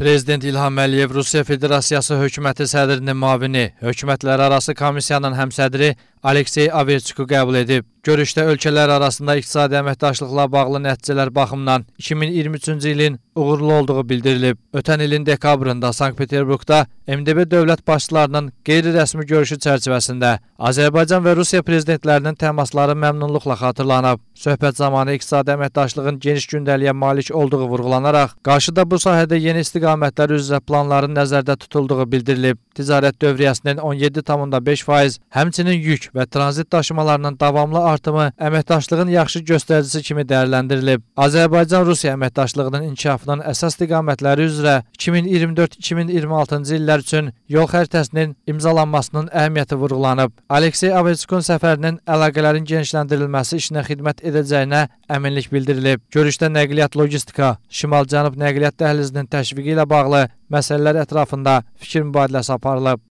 Prezident İlham Əliyev Rusiya Federasiyası hökuməti sədrinin müavini, hökumətlərarası komissiyanın həmsədri Aleksey Averçuku qəbul edib. Görüşdə ölkələr arasında iqtisadi əməkdaşlıqla bağlı nəticələr baxımından 2023-cü ilin uğurlu olduğu bildirilib. Ötən ilin dekabrında Sankt-Peterburqda MDB dövlət başçılarının qeyri-rəsmi görüşü çərçivəsində Azərbaycan və Rusiya prezidentlərinin təmasları məmnunluqla xatırlanıb. Söhbət zamanı iqtisadi əməkdaşlığın geniş gündəliyə malik olduğu vurğulanaraq, qarşıda bu sahədə yeni istiqamətlər üzrə planların nəzərdə tutulduğu bildirilib. Ticarət dövriyyəsinin 17,5%, həmçinin yük və tranzit daşımalarının davamlı artımı əməkdaşlığın yaxşı göstəricisi kimi dəyərləndirilib. Azərbaycan-Rusiya əməkdaşlığının inkişafının əsas istiqamətləri üzrə 2024-2026-cı illər üçün yol xəritəsinin imzalanmasının əhəmiyyəti vurğulanıb. Aleksey Avetskun səfərinin əlaqələrin genişləndirilməsi işinə xidmət edəcəyinə əminlik bildirilib. Görüşdə nəqliyyat logistika, şimal-cənub nəqliyyat dəhlizinin təşviqi ilə bağlı məsələlər ətrafında fikir mübadiləsi aparılıb.